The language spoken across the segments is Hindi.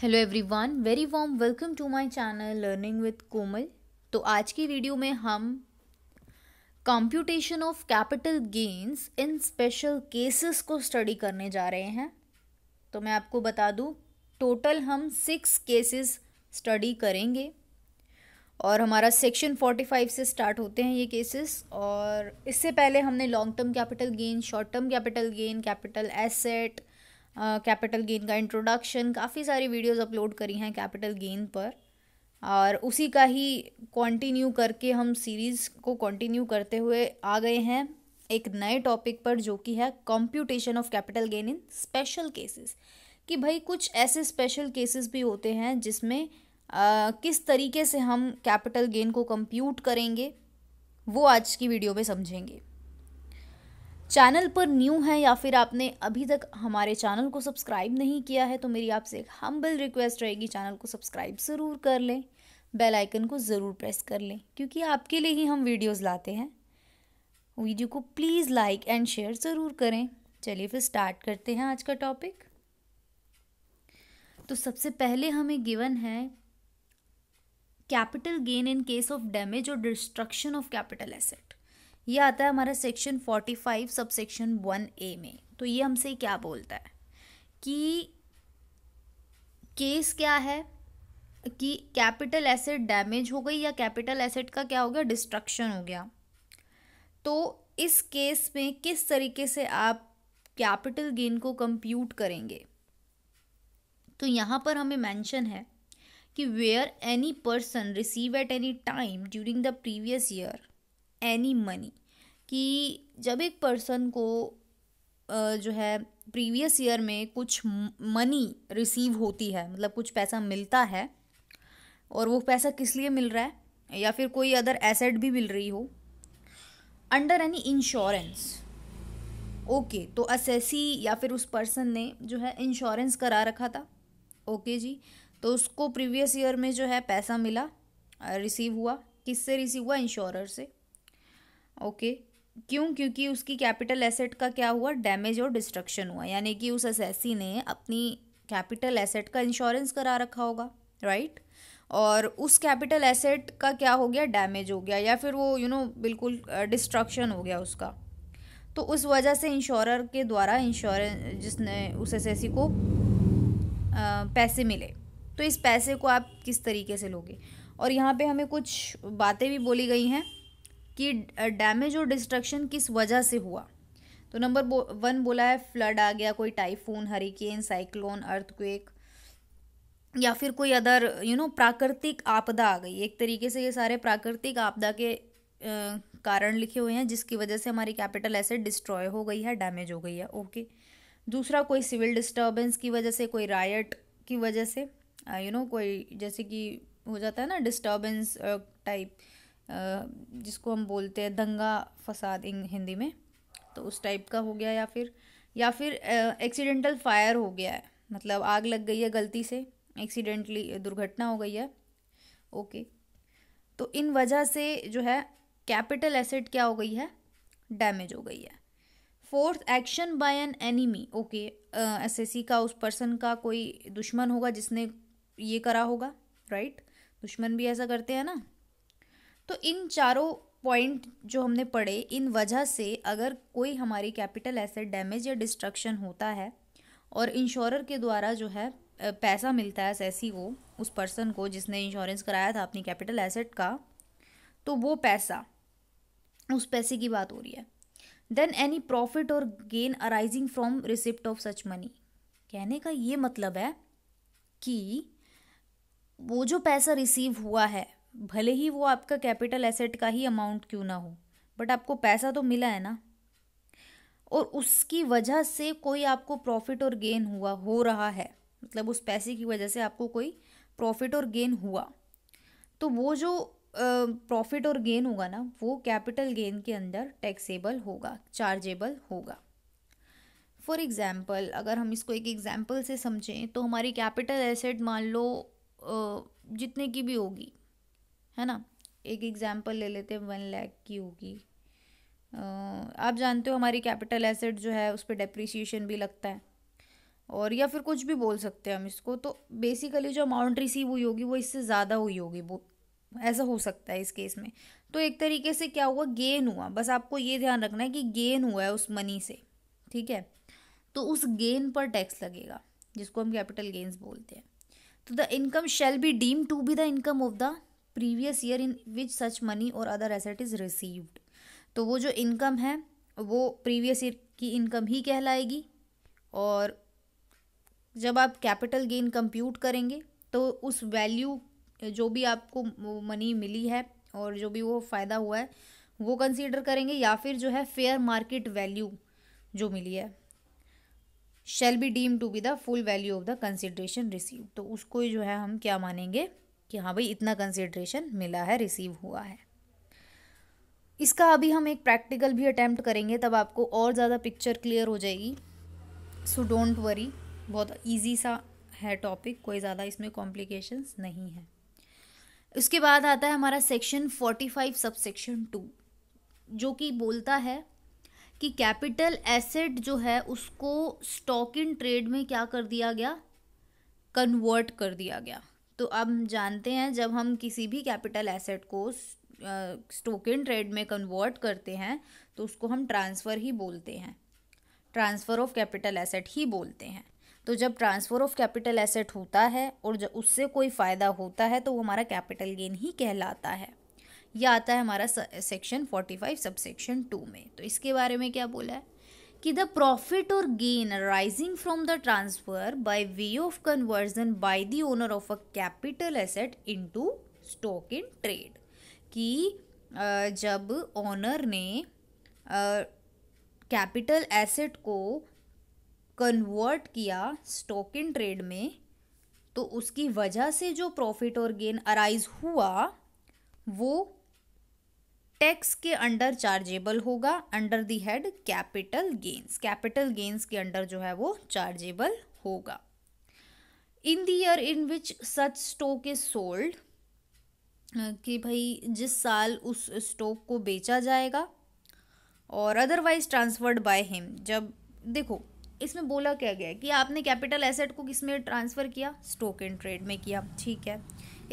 Hello everyone very warm welcome to my channel learning with Komal तो आज की वीडियो में हम computation of capital gains in special cases को स्टडी करने जा रहे हैं तो मैं आपको बता दूं टोटल हम सिक्स केसेस स्टडी करेंगे और हमारा सेक्शन फोर्टी फाइव से स्टार्ट होते हैं ये केसेस और इससे पहले हमने long term capital gain short term capital gain capital asset capital gain का इंट्रोडक्शन काफ़ी सारी वीडियोस अपलोड करी हैं कैपिटल गेन पर और उसी का ही कंटिन्यू करके हम सीरीज़ को कंटिन्यू करते हुए आ गए हैं एक नए टॉपिक पर जो कि है computation of capital gain in special cases कि भाई कुछ ऐसे स्पेशल केसेस भी होते हैं जिसमें आ, किस तरीके से हम कैपिटल गेन को कंप्यूट करेंगे वो आज की वीडियो में समझेंगे चैनल पर न्यू हैं या फिर आपने अभी तक हमारे चैनल को सब्सक्राइब नहीं किया है तो मेरी आपसे एक हम्बल रिक्वेस्ट रहेगी चैनल को सब्सक्राइब ज़रूर कर लें बेल आइकन को ज़रूर प्रेस कर लें क्योंकि आपके लिए ही हम वीडियोस लाते हैं वीडियो को प्लीज़ लाइक एंड शेयर ज़रूर करें चलिए फिर स्टार्ट करते हैं आज का टॉपिक तो सबसे पहले हमें गिवन है capital gain in case of damage और डिस्ट्रक्शन ऑफ कैपिटल एसेट ये आता है हमारा section forty five sub section one A में तो ये हमसे क्या बोलता है कि केस क्या है कि कैपिटल एसेट डैमेज हो गई या कैपिटल एसेट का क्या हो गया डिस्ट्रक्शन हो गया तो इस केस में किस तरीके से आप कैपिटल गेन को कंप्यूट करेंगे तो यहाँ पर हमें मेंशन है कि where any person receive at any time during the previous year any money कि जब एक पर्सन को जो है प्रीवियस ईयर में कुछ मनी रिसीव होती है मतलब कुछ पैसा मिलता है और वो पैसा किस लिए मिल रहा है या फिर कोई अदर एसेट भी मिल रही हो अंडर एनी इंश्योरेंस ओके तो असेसी या फिर उस पर्सन ने जो है इंश्योरेंस करा रखा था ओके okay जी तो उसको प्रीवियस ईयर में जो है पैसा मिला रिसीव हुआ किससे रिसीव हुआ इंश्योरर से ओके क्यों क्योंकि उसकी कैपिटल एसेट का क्या हुआ डैमेज और डिस्ट्रक्शन हुआ यानी कि उस एस ने अपनी कैपिटल एसेट का इंश्योरेंस करा रखा होगा राइट right? और उस कैपिटल एसेट का क्या हो गया डैमेज हो गया या फिर वो यू you नो know, बिल्कुल डिस्ट्रक्शन हो गया उसका तो उस वजह से इंश्योरर के द्वारा इंश्योरेंस जिसने उस एस को आ, पैसे मिले तो इस पैसे को आप किस तरीके से लोगे और यहाँ पे हमें कुछ बातें भी बोली गई हैं कि डैमेज और डिस्ट्रक्शन किस वजह से हुआ तो नंबर वन बोला है फ्लड आ गया कोई टाइफून हरिकेन साइक्लोन अर्थक्वेक या फिर कोई अदर यू नो प्राकृतिक आपदा आ गई एक तरीके से ये सारे प्राकृतिक आपदा के आ, कारण लिखे हुए हैं जिसकी वजह से हमारी कैपिटल एसेट डिस्ट्रॉय हो गई है डैमेज हो गई है ओके दूसरा कोई सिविल डिस्टर्बेंस की वजह से कोई रायट की वजह से यू नो you know, कोई जैसे कि हो जाता है ना डिस्टर्बेंस टाइप uh, जिसको हम बोलते हैं दंगा फसाद इन हिंदी में तो उस टाइप का हो गया या फिर या फिर एक्सीडेंटल फायर हो गया है मतलब आग लग गई है गलती से एक्सीडेंटली दुर्घटना हो गई है ओके तो इन वजह से जो है कैपिटल एसेट क्या हो गई है डैमेज हो गई है fourth action by an enemy okay SSC का उस पर्सन का कोई दुश्मन होगा जिसने ये करा होगा राइट right? दुश्मन भी ऐसा करते हैं ना तो इन चारों पॉइंट जो हमने पढ़े इन वजह से अगर कोई हमारी कैपिटल एसेट डैमेज या डिस्ट्रक्शन होता है और इंश्योरर के द्वारा जो है पैसा मिलता है सैसी को उस पर्सन को जिसने इंश्योरेंस कराया था अपनी कैपिटल एसेट का तो वो पैसा उस पैसे की बात हो रही है देन एनी प्रॉफिट और gain arising from receipt of such money कहने का ये मतलब है कि वो जो पैसा रिसीव हुआ है भले ही वो आपका कैपिटल एसेट का ही अमाउंट क्यों ना हो बट आपको पैसा तो मिला है ना और उसकी वजह से कोई आपको प्रॉफिट और गेन हुआ हो रहा है मतलब उस पैसे की वजह से आपको कोई प्रॉफिट और गेन हुआ तो वो जो प्रॉफिट और गेन होगा ना वो कैपिटल गेन के अंदर टैक्सेबल होगा चार्जेबल होगा फॉर एग्ज़ाम्पल अगर हम इसको एक एग्ज़ाम्पल से समझें तो हमारी कैपिटल एसेट मान लो जितने की भी होगी है ना एक एग्जाम्पल ले लेते हैं वन लैख की होगी आप जानते हो हमारी कैपिटल एसेट जो है उस पर डेप्रिसिएशन भी लगता है और या फिर कुछ भी बोल सकते हैं हम इसको तो बेसिकली जो अमाउंट रिसीव हुई होगी वो इससे ज़्यादा हुई होगी वो ऐसा हो सकता है इस केस में तो एक तरीके से क्या हुआ गेन हुआ बस आपको ये ध्यान रखना है कि गेन हुआ है उस मनी से ठीक है तो उस गेन पर टैक्स लगेगा जिसको हम कैपिटल गेन्स बोलते हैं तो the income shall be deem to be the income of the previous year in which such money और अदर एसेट इज़ रिसीव्ड तो वो जो इनकम है वो प्रीवियस ईयर की इनकम ही कहलाएगी और जब आप कैपिटल गेन कंप्यूट करेंगे तो उस वैल्यू जो भी आपको मनी मिली है और जो भी वो फ़ायदा हुआ है वो कंसीडर करेंगे या फिर जो है फेयर मार्केट वैल्यू जो मिली है shall be deem to be the full value of the consideration receive तो उसको जो है हम क्या मानेंगे कि हाँ भाई इतना कंसिड्रेशन मिला है रिसीव हुआ है इसका अभी हम एक प्रैक्टिकल भी अटैम्प्ट करेंगे तब आपको और ज़्यादा पिक्चर क्लियर हो जाएगी सो डोंट वरी बहुत ईजी सा है टॉपिक कोई ज़्यादा इसमें कॉम्प्लिकेशंस नहीं है उसके बाद आता है हमारा section forty five sub section two जो कि बोलता है कि कैपिटल एसेट जो है उसको स्टॉक इन ट्रेड में क्या कर दिया गया कन्वर्ट कर दिया गया तो अब जानते हैं जब हम किसी भी कैपिटल एसेट को स्टोक इन ट्रेड में कन्वर्ट करते हैं तो उसको हम ट्रांसफ़र ही बोलते हैं ट्रांसफ़र ऑफ कैपिटल एसेट ही बोलते हैं तो जब ट्रांसफ़र ऑफ कैपिटल एसेट होता है और जब उससे कोई फ़ायदा होता है तो वो हमारा कैपिटल गेन ही कहलाता है यह आता है हमारा section forty five subsection two में तो इसके बारे में क्या बोला है कि द प्रॉफिट और gain arising from the transfer by way of conversion by the owner of a capital asset into stock in trade कि जब ओनर ने कैपिटल एसेट को कन्वर्ट किया स्टॉक इन ट्रेड में तो उसकी वजह से जो प्रॉफिट और गेन अराइज हुआ वो टैक्स के अंडर चार्जेबल होगा under the head capital gains capital gains के अंडर जो है वो चार्जेबल होगा in the year in which such stock is sold कि भाई जिस साल उस स्टॉक को बेचा जाएगा और अदरवाइज ट्रांसफर्ड बाय हिम जब देखो इसमें बोला क्या गया कि आपने कैपिटल एसेट को किस में ट्रांसफ़र किया स्टॉक एंड ट्रेड में किया ठीक है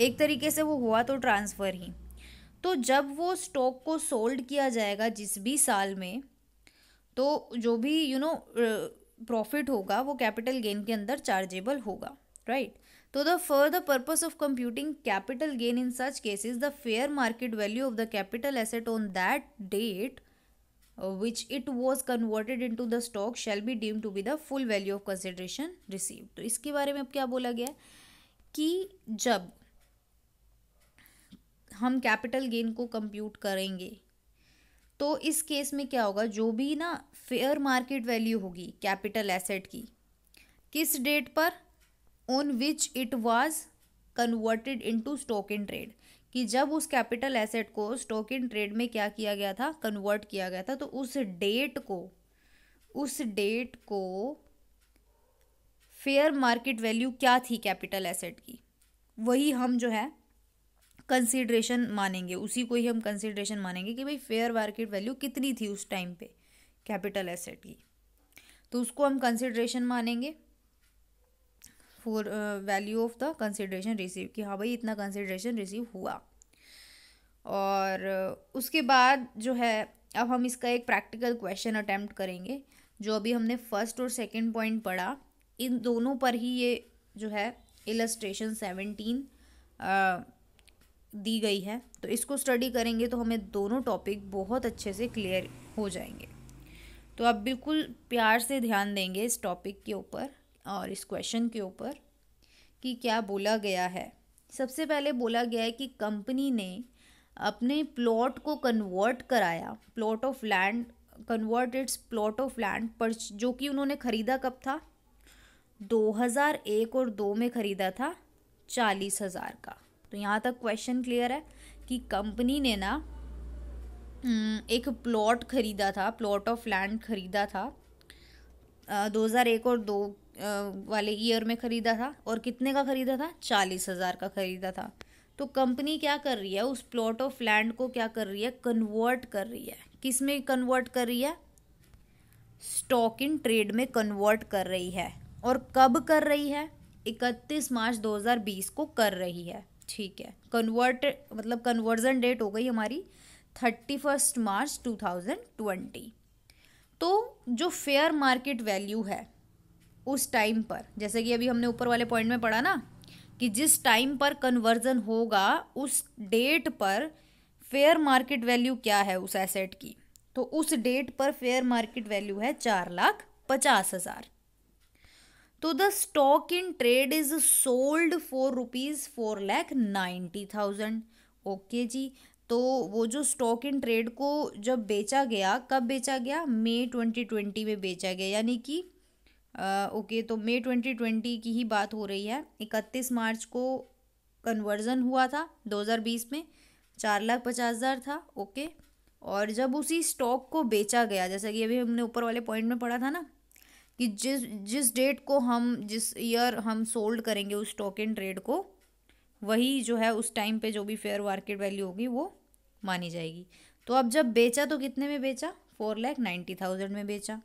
एक तरीके से वो हुआ तो ट्रांसफ़र ही तो जब वो स्टॉक को सोल्ड किया जाएगा जिस भी साल में तो जो भी यू नो प्रॉफिट होगा वो कैपिटल गेन के अंदर चार्जेबल होगा राइट right? तो the for the purpose of computing capital gain in such cases the fair market value of the capital asset on that date which it was converted into the stock shall be deem to be the full value of consideration receive तो इसके बारे में अब क्या बोला गया है? कि जब हम कैपिटल गेन को कंप्यूट करेंगे तो इस केस में क्या होगा जो भी ना फेयर मार्केट वैल्यू होगी कैपिटल एसेट की किस डेट पर on which it was converted into stock in trade कि जब उस कैपिटल एसेट को स्टॉक इन ट्रेड में क्या किया गया था कन्वर्ट किया गया था तो उस डेट को उस डेट को फेयर मार्केट वैल्यू क्या थी कैपिटल एसेट की वही हम जो है कंसिड्रेशन मानेंगे उसी को ही हम कंसिड्रेशन मानेंगे कि भाई फेयर मार्केट वैल्यू कितनी थी उस टाइम पे कैपिटल एसेट की तो उसको हम कंसिड्रेशन मानेंगे for value of the consideration receive कि हाँ भाई इतना कंसिड्रेशन रिसीव हुआ और उसके बाद जो है अब हम इसका एक प्रैक्टिकल क्वेश्चन अटैम्प्ट करेंगे जो अभी हमने फर्स्ट और सेकंड पॉइंट पढ़ा इन दोनों पर ही ये जो है इलस्ट्रेशन सेवनटीन दी गई है तो इसको स्टडी करेंगे तो हमें दोनों टॉपिक बहुत अच्छे से क्लियर हो जाएंगे तो आप बिल्कुल प्यार से ध्यान देंगे इस टॉपिक के ऊपर और इस क्वेश्चन के ऊपर कि क्या बोला गया है सबसे पहले बोला गया है कि कंपनी ने अपने प्लॉट को कन्वर्ट कराया plot of land convert its plot of land पर जो कि उन्होंने ख़रीदा कब था 2001 और दो में ख़रीदा था चालीस हज़ार का तो यहाँ तक क्वेश्चन क्लियर है कि कंपनी ने ना हम्म, एक प्लॉट खरीदा था प्लॉट ऑफ लैंड खरीदा था दो हज़ार एक और दो वाले ईयर में ख़रीदा था और कितने का ख़रीदा था चालीस हज़ार का ख़रीदा था तो कंपनी क्या कर रही है उस प्लॉट ऑफ लैंड को क्या कर रही है कन्वर्ट कर रही है किस में कन्वर्ट कर रही है स्टॉक इन ट्रेड में कन्वर्ट कर रही है और कब कर रही है इकतीस मार्च 2020 को कर रही है ठीक है कन्वर्ट मतलब कन्वर्जन डेट हो गई हमारी thirty first March two thousand twenty तो जो फेयर मार्केट वैल्यू है उस टाइम पर जैसे कि अभी हमने ऊपर वाले पॉइंट में पढ़ा ना कि जिस टाइम पर कन्वर्जन होगा उस डेट पर फेयर मार्केट वैल्यू क्या है उस एसेट की तो उस डेट पर फेयर मार्केट वैल्यू है चार लाख पचास हज़ार तो the stock in trade is sold four rupees four lakh ninety thousand okay जी तो वो जो स्टॉक इन ट्रेड को जब बेचा गया कब बेचा गया मे ट्वेंटी ट्वेंटी में बेचा गया यानी कि ओके तो मे ट्वेंटी ट्वेंटी की ही बात हो रही है इकतीस मार्च को कन्वर्जन हुआ था दो हज़ार बीस में चार लाख पचास हज़ार था ओके और जब उसी स्टॉक को बेचा गया जैसा कि अभी हमने ऊपर वाले पॉइंट में पढ़ा था ना कि जिस जिस डेट को हम जिस ईयर हम सोल्ड करेंगे उस स्टॉक एंड ट्रेड को वही जो है उस टाइम पे जो भी फेयर मार्केट वैल्यू होगी वो मानी जाएगी तो अब जब बेचा तो कितने में बेचा फोर लैख नाइन्टी थाउजेंड में बेचा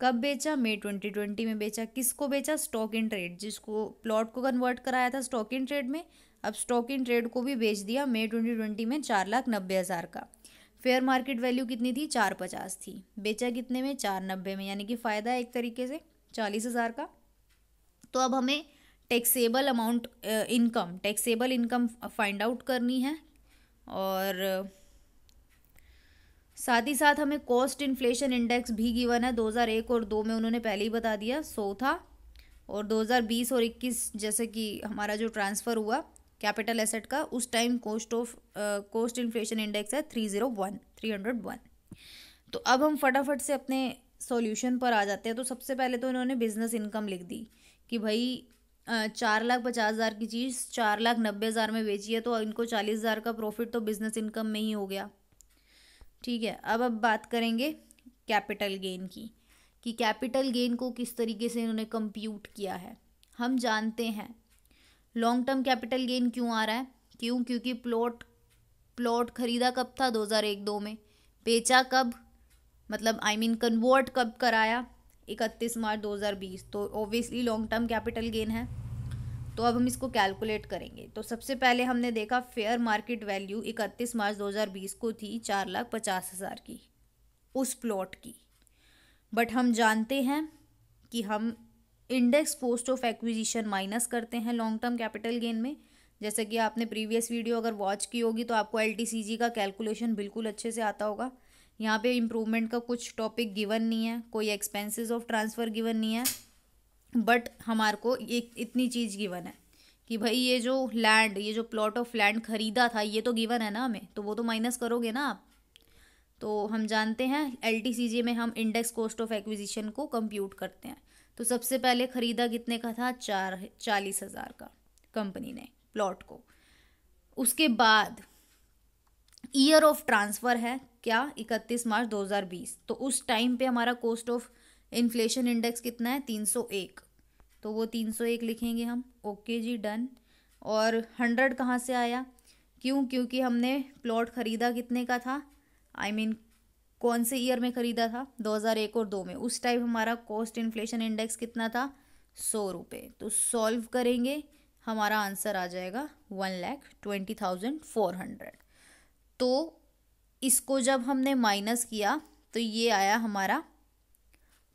कब बेचा मई ट्वेंटी ट्वेंटी में बेचा किसको बेचा स्टॉक इन ट्रेड जिसको प्लॉट को कन्वर्ट कराया था स्टॉक इन ट्रेड में अब स्टॉक इन ट्रेड को भी बेच दिया मई ट्वेंटी ट्वेंटी में चार लाख नब्बे हज़ार का फेयर मार्केट वैल्यू कितनी थी चार पचास थी बेचा कितने में चार नब्बे में यानी कि फ़ायदा है एक तरीके से चालीस हज़ार का तो अब हमें taxable amount income taxable income find out करनी है और साथ ही साथ हमें कॉस्ट इन्फ्लेशन इंडेक्स भी गिवन है 2001 और 2 में उन्होंने पहले ही बता दिया सौ था और 2020 और 21 जैसे कि हमारा जो ट्रांसफ़र हुआ कैपिटल एसेट का उस time cost of cost inflation index है three zero one three hundred one तो अब हम फटाफट से अपने सॉल्यूशन पर आ जाते हैं तो सबसे पहले तो इन्होंने बिजनेस इनकम लिख दी कि भाई चार लाख पचास हज़ार की चीज़ चार लाख नब्बे हज़ार में बेची है तो इनको चालीस हज़ार का प्रॉफिट तो बिजनेस इनकम में ही हो गया ठीक है अब अब बात करेंगे कैपिटल गेन की कि कैपिटल गेन को किस तरीके से इन्होंने कंप्यूट किया है हम जानते हैं लॉन्ग टर्म कैपिटल गेन क्यों आ रहा है क्यों क्योंकि प्लॉट प्लॉट खरीदा कब था 2001 दो में बेचा कब मतलब आई मीन कन्वर्ट कब कराया इकतीस मार्च 2020 तो obviously long term capital gain है तो अब हम इसको कैलकुलेट करेंगे तो सबसे पहले हमने देखा फेयर मार्केट वैल्यू इकतीस मार्च 2020 को थी चार लाख पचास हज़ार की उस प्लॉट की बट हम जानते हैं कि हम index cost of acquisition minus करते हैं लॉन्ग टर्म कैपिटल गेन में जैसे कि आपने प्रीवियस वीडियो अगर वॉच की होगी तो आपको एल का कैलकुलेशन बिल्कुल अच्छे से आता होगा यहाँ पे इम्प्रूवमेंट का कुछ टॉपिक गिवन नहीं है कोई एक्सपेंसेस ऑफ ट्रांसफ़र गिवन नहीं है बट हमारे को एक इतनी चीज़ गिवन है कि भाई ये जो लैंड ये जो प्लॉट ऑफ लैंड ख़रीदा था ये तो गिवन है ना हमें तो वो तो माइनस करोगे ना आप तो हम जानते हैं एल में हम इंडेक्स कॉस्ट ऑफ एक्विजिशन को कंप्यूट करते हैं तो सबसे पहले ख़रीदा कितने का था चार चालीस हज़ार का कंपनी ने प्लॉट को उसके बाद ईयर ऑफ ट्रांसफ़र है क्या इकतीस मार्च 2020 तो उस टाइम पे हमारा कोस्ट ऑफ इन्फ्लेशन इंडेक्स कितना है 301 तो वो 301 लिखेंगे हम ओके जी डन और 100 कहाँ से आया क्यों क्योंकि हमने प्लॉट ख़रीदा कितने का था आई I मीन mean, कौन से ईयर में खरीदा था 2001 और 2 में उस टाइम हमारा कॉस्ट इन्फ्लेशन इंडेक्स कितना था सौ रुपये तो सॉल्व करेंगे हमारा आंसर आ जाएगा one lakh twenty thousand four hundred तो इसको जब हमने माइनस किया तो ये आया हमारा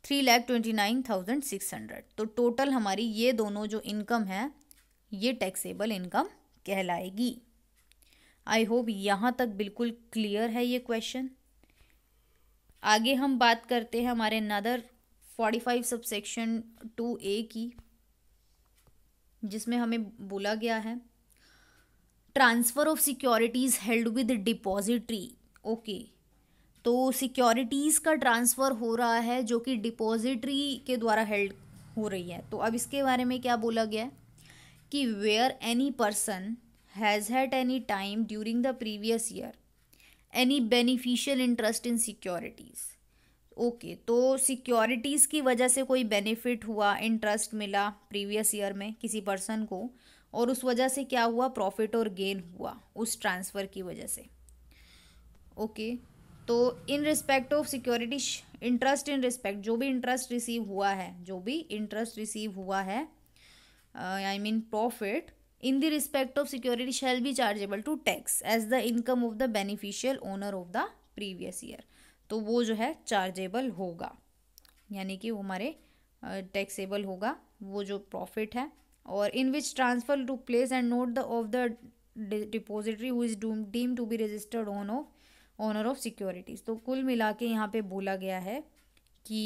three lakh twenty nine thousand six hundred तो टोटल हमारी ये दोनों जो इनकम है ये टैक्सेबल इनकम कहलाएगी आई होप यहाँ तक बिल्कुल क्लियर है ये क्वेश्चन आगे हम बात करते हैं हमारे नदर forty five subsection two A की जिसमें हमें बोला गया है transfer of securities held with depository okay तो सिक्योरिटीज़ का ट्रांसफ़र हो रहा है जो कि डिपॉजिटरी के द्वारा हेल्ड हो रही है तो अब इसके बारे में क्या बोला गया है कि where any person has had any time during the previous year any beneficial interest in securities okay तो सिक्योरिटीज़ की वजह से कोई बेनिफिट हुआ इंटरेस्ट मिला प्रीवियस ईयर में किसी पर्सन को और उस वजह से क्या हुआ प्रॉफिट और गेन हुआ उस ट्रांसफ़र की वजह से ओके तो in respect of security interest in respect जो भी इंटरेस्ट रिसीव हुआ है जो भी इंटरेस्ट रिसीव हुआ है I mean profit in the respect of security shall be chargeable to tax as the income of the beneficial owner of the previous year तो वो जो है चार्जेबल होगा यानी कि वो हमारे टैक्सेबल uh, होगा वो जो प्रॉफिट है और in which transfer to place and not the of the depository who is deem to be registered on of owner of securities तो कुल मिला के यहाँ पे बोला गया है कि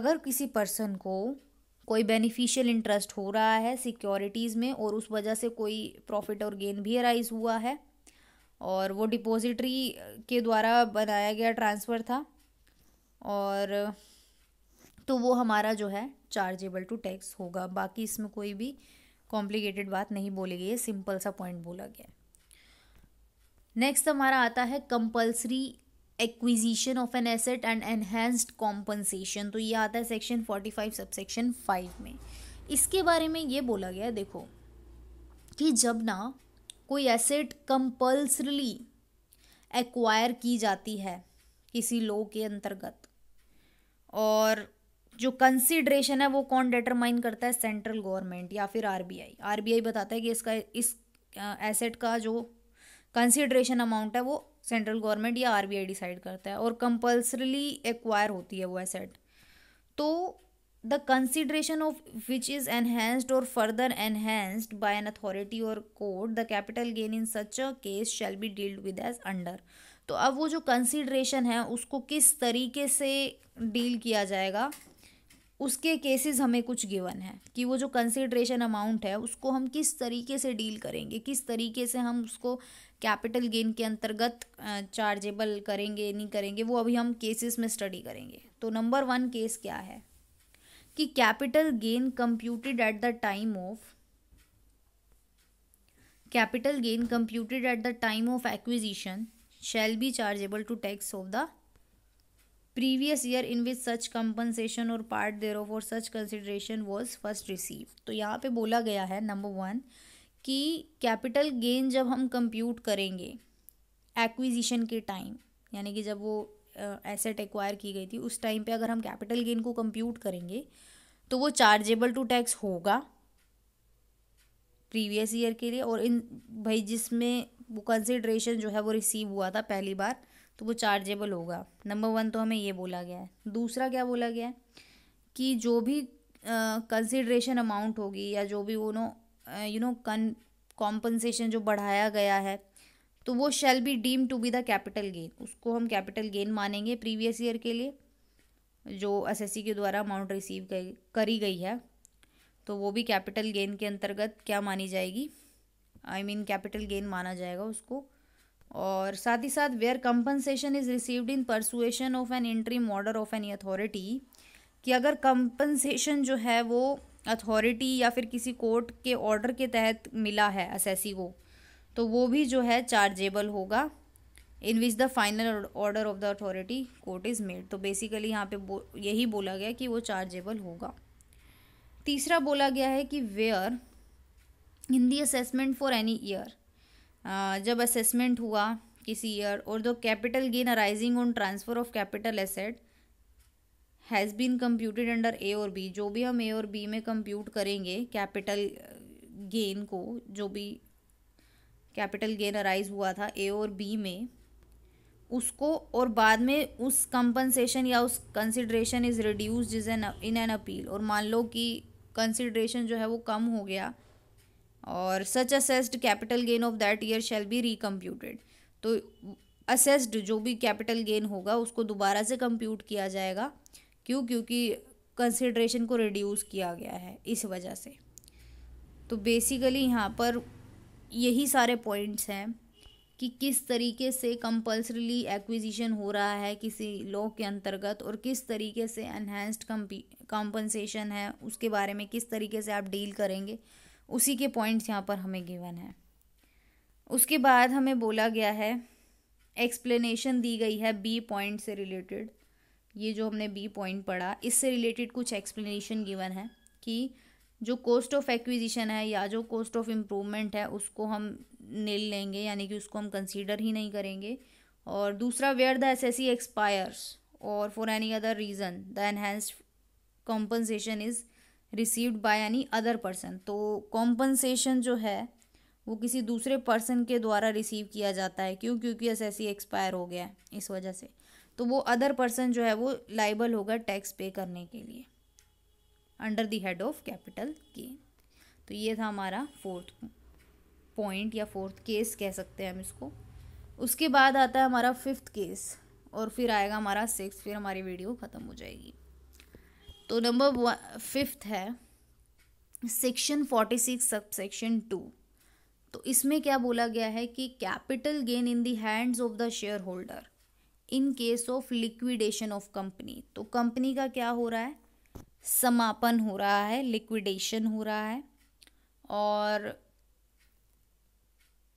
अगर किसी पर्सन को कोई बेनिफिशियल इंटरेस्ट हो रहा है सिक्योरिटीज़ में और उस वजह से कोई प्रॉफिट और गेन भी अराइज हुआ है और वो डिपॉजिटरी के द्वारा बनाया गया ट्रांसफ़र था और तो वो हमारा जो है चार्जेबल टू टैक्स होगा बाकी इसमें कोई भी कॉम्प्लिकेटेड बात नहीं बोली गई है सिंपल सा पॉइंट बोला गया नेक्स्ट हमारा आता है compulsory acquisition of an asset and enhanced compensation तो ये आता है section forty five subsection five में इसके बारे में ये बोला गया देखो कि जब ना कोई एसेट कंपल्सरली एक्वायर की जाती है किसी लो के अंतर्गत और जो कंसिड्रेशन है वो कौन डिटरमाइन करता है सेंट्रल गवर्नमेंट या फिर आरबीआई आरबीआई बताता है कि इसका इस एसेट का जो कंसिड्रेशन अमाउंट है वो सेंट्रल गवर्नमेंट या आर डिसाइड करता है और कंपल्सरली एक्वायर होती है वो एसेट तो the consideration of which is enhanced और further enhanced by an authority और court the capital gain in such a case shall be dealt with as under तो अब वो जो कंसिडरेशन है उसको किस तरीके से डील किया जाएगा उसके केसेस हमें कुछ गिवन है कि वो जो कंसिड्रेशन अमाउंट है उसको हम किस तरीके से डील करेंगे किस तरीके से हम उसको कैपिटल गेन के अंतर्गत चार्जेबल करेंगे नहीं करेंगे वो अभी हम केसेस में स्टडी करेंगे तो नंबर वन केस क्या है कि capital gain computed at the time of capital gain computed at the time of acquisition be chargeable to tax of the previous year in which such compensation और पार्ट देर ऑफ और such consideration was first receive तो यहाँ पे बोला गया है नंबर वन कि कैपिटल गेन जब हम कंप्यूट करेंगे एक्विजिशन के टाइम यानी कि जब वो एसेट एक्वायर की गई थी उस टाइम पे अगर हम कैपिटल गेन को कंप्यूट करेंगे तो वो चार्जेबल टू टैक्स होगा प्रीवियस ईयर के लिए और इन भाई जिसमें वो कंसिड्रेशन जो है वो रिसीव हुआ था पहली बार तो वो चार्जेबल होगा नंबर वन तो हमें ये बोला गया है दूसरा क्या बोला गया है कि जो भी कंसिड्रेशन अमाउंट होगी या जो भी वो नो यू नो कन कॉम्पनसेशन जो बढ़ाया गया है तो वो shall be deem to be the capital gain उसको हम कैपिटल गेन मानेंगे प्रीवियस ईयर के लिए जो एस के द्वारा अमाउंट रिसीव करी गई है तो वो भी कैपिटल गेन के अंतर्गत क्या मानी जाएगी आई मीन कैपिटल गेन माना जाएगा उसको और साथ ही साथ where compensation is received in pursuance of an interim order of an authority कि अगर कंपनसेशन जो है वो अथॉरिटी या फिर किसी कोर्ट के ऑर्डर के तहत मिला है असेसी को तो वो भी जो है चार्जेबल होगा in which the final order of the authority court is made तो बेसिकली यहाँ पे बो, यही बोला गया कि वो चार्जेबल होगा तीसरा बोला गया है कि where in the assessment for any year जब असेसमेंट हुआ किसी ईयर और the capital gain arising on transfer of capital asset has been computed under A और बी जो भी हम ए और बी में कम्प्यूट करेंगे कैपिटल गेन uh, को जो भी कैपिटल गेन अराइज हुआ था ए और बी में उसको और बाद में उस कंपनसेशन या उस consideration is reduce is an in an appeal और मान लो कि कंसिड्रेशन जो है वो कम हो गया और such assessed capital gain of that year shall be recomputed तो असेस्ड जो भी कैपिटल गेन होगा उसको दोबारा से कंप्यूट किया जाएगा क्यों क्योंकि कंसिड्रेशन को रिड्यूस किया गया है इस वजह से तो बेसिकली यहाँ पर यही सारे पॉइंट्स हैं कि किस तरीके से कंपल्सरीली एक्विजिशन हो रहा है किसी लॉ के अंतर्गत और किस तरीके से एनहेंस्ड कॉम्पनसेशन है उसके बारे में किस तरीके से आप डील करेंगे उसी के पॉइंट्स यहाँ पर हमें गिवन है उसके बाद हमें बोला गया है एक्सप्लेनेशन दी गई है बी पॉइंट से रिलेटेड ये जो हमने बी पॉइंट पढ़ा इससे रिलेटेड कुछ एक्सप्लेनेशन गिवन है कि जो कॉस्ट ऑफ एक्विजिशन है या जो कॉस्ट ऑफ इम्प्रूवमेंट है उसको हम नील लेंगे यानी कि उसको हम कंसीडर ही नहीं करेंगे और दूसरा where the S S C expires और for any other reason the enhanced compensation is received by any other person तो कॉम्पनसेशन जो है वो किसी दूसरे पर्सन के द्वारा रिसीव किया जाता है क्यों क्योंकि एस एस सी एक्सपायर हो गया है इस वजह से तो वो अदर पर्सन जो है वो लाइबल होगा टैक्स पे करने के लिए under the head of capital gain तो ये था हमारा फोर्थ पॉइंट या फोर्थ केस कह सकते हैं हम इसको उसके बाद आता है हमारा फिफ्थ केस और फिर आएगा हमारा सिक्स फिर हमारी वीडियो ख़त्म हो जाएगी तो नंबर फिफ्थ है section forty six sub section two तो इसमें क्या बोला गया है कि capital gain in the hands of the share holder in case of liquidation of company तो कंपनी का क्या हो रहा है समापन हो रहा है लिक्विडेशन हो रहा है और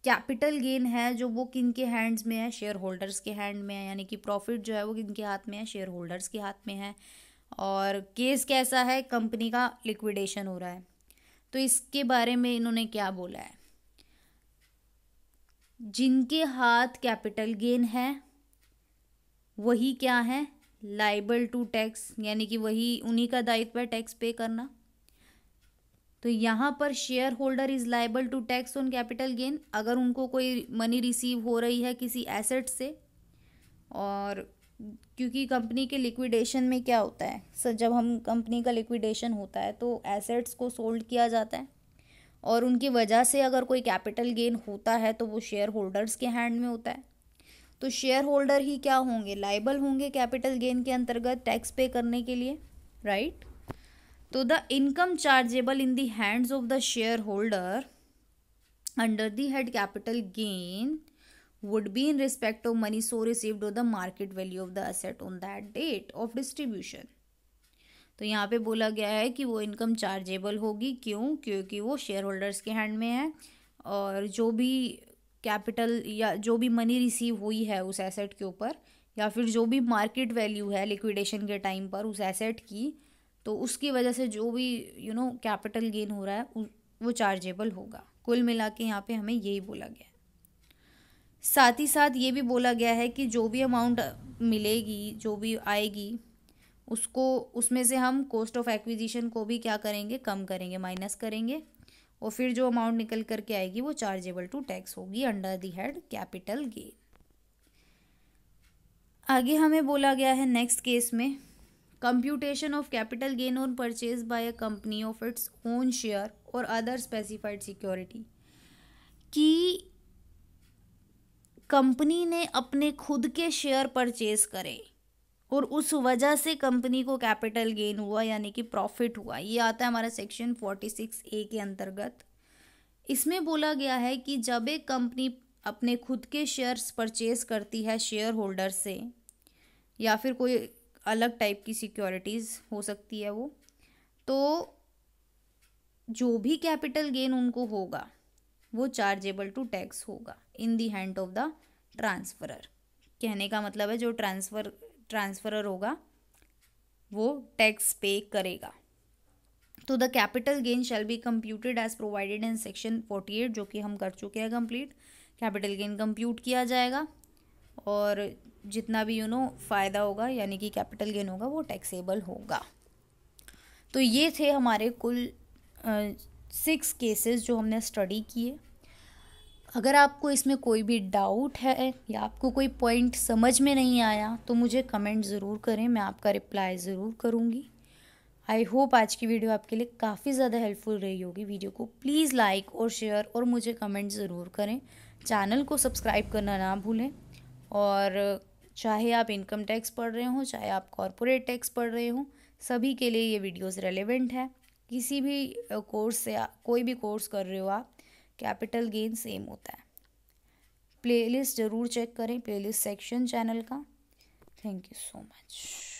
कैपिटल गेन है जो वो किन के हैंड्स में है शेयर होल्डर्स के हैंड में है यानी कि प्रॉफिट जो है वो किन के हाथ में है शेयर होल्डर्स के हाथ में है और केस कैसा है कंपनी का लिक्विडेशन हो रहा है तो इसके बारे में इन्होंने क्या बोला है जिनके हाथ कैपिटल गेन है वही क्या है लाइबल टू टैक्स यानी कि वही उन्हीं का दायित्व है टैक्स पे करना तो यहाँ पर share holder is liable to tax on capital gain अगर उनको कोई मनी रिसीव हो रही है किसी एसेट से और क्योंकि कंपनी के लिक्विडेशन में क्या होता है सर जब हम कंपनी का लिक्विडेशन होता है तो एसेट्स को सोल्ड किया जाता है और उनकी वजह से अगर कोई कैपिटल गेन होता है तो वो शेयर होल्डर्स के हैंड में होता है तो शेयर होल्डर ही क्या होंगे लाइबल होंगे कैपिटल गेन के अंतर्गत टैक्स पे करने के लिए राइट तो the income chargeable in the hands of the share holder under the head capital gain would be in respect of money so received of the market value of the asset on that date of distribution तो यहाँ पे बोला गया है कि वो इनकम चार्जेबल होगी क्यों क्योंकि वो शेयर होल्डर्स के हैंड में है और जो भी कैपिटल या जो भी मनी रिसीव हुई है उस एसेट के ऊपर या फिर जो भी मार्केट वैल्यू है लिक्विडेशन के टाइम पर उस एसेट की तो उसकी वजह से जो भी यू नो कैपिटल गेन हो रहा है वो चार्जेबल होगा कुल मिला के यहाँ पर हमें यही बोला गया है साथ ही साथ ये भी बोला गया है कि जो भी अमाउंट मिलेगी जो भी आएगी उसको उसमें से हम कॉस्ट ऑफ एक्विजिशन को भी क्या करेंगे कम करेंगे माइनस करेंगे और फिर जो अमाउंट निकल करके आएगी वो चार्जेबल टू टैक्स होगी under the head capital gain आगे हमें बोला गया है नेक्स्ट केस में computation of capital gain on purchase by a company of its own share और अदर स्पेसिफाइड सिक्योरिटी कि कंपनी ने अपने खुद के शेयर परचेज करे और उस वजह से कंपनी को कैपिटल गेन हुआ यानी कि प्रॉफिट हुआ ये आता है हमारा सेक्शन फोर्टी सिक्स ए के अंतर्गत इसमें बोला गया है कि जब एक कंपनी अपने खुद के शेयर्स परचेज करती है शेयर होल्डर से या फिर कोई अलग टाइप की सिक्योरिटीज़ हो सकती है वो तो जो भी कैपिटल गेन उनको होगा वो चार्जेबल टू टैक्स होगा in the hand of the transferor कहने का मतलब है जो ट्रांसफ़र ट्रांसफरर होगा वो टैक्स पे करेगा तो the capital gain shall be computed as provided in section forty eight जो कि हम कर चुके हैं कंप्लीट कैपिटल गेन कंप्यूट किया जाएगा और जितना भी यू नो फ़ायदा होगा यानी कि कैपिटल गेन होगा वो टैक्सेबल होगा तो ये थे हमारे कुल सिक्स केसेस जो हमने स्टडी किए अगर आपको इसमें कोई भी डाउट है या आपको कोई पॉइंट समझ में नहीं आया तो मुझे कमेंट ज़रूर करें मैं आपका रिप्लाई ज़रूर करूँगी आई होप आज की वीडियो आपके लिए काफ़ी ज़्यादा हेल्पफुल रही होगी वीडियो को प्लीज़ लाइक और शेयर और मुझे कमेंट ज़रूर करें चैनल को सब्सक्राइब करना ना भूलें और चाहे आप इनकम टैक्स पढ़ रहे हों चाहे आप कॉरपोरेट टैक्स पढ़ रहे हों सभी के लिए ये वीडियोस रेलेवेंट है किसी भी कोर्स से कोई भी कोर्स कर रहे हो आप कैपिटल गेन सेम होता है प्लेलिस्ट ज़रूर चेक करें प्लेलिस्ट सेक्शन चैनल का थैंक यू सो मच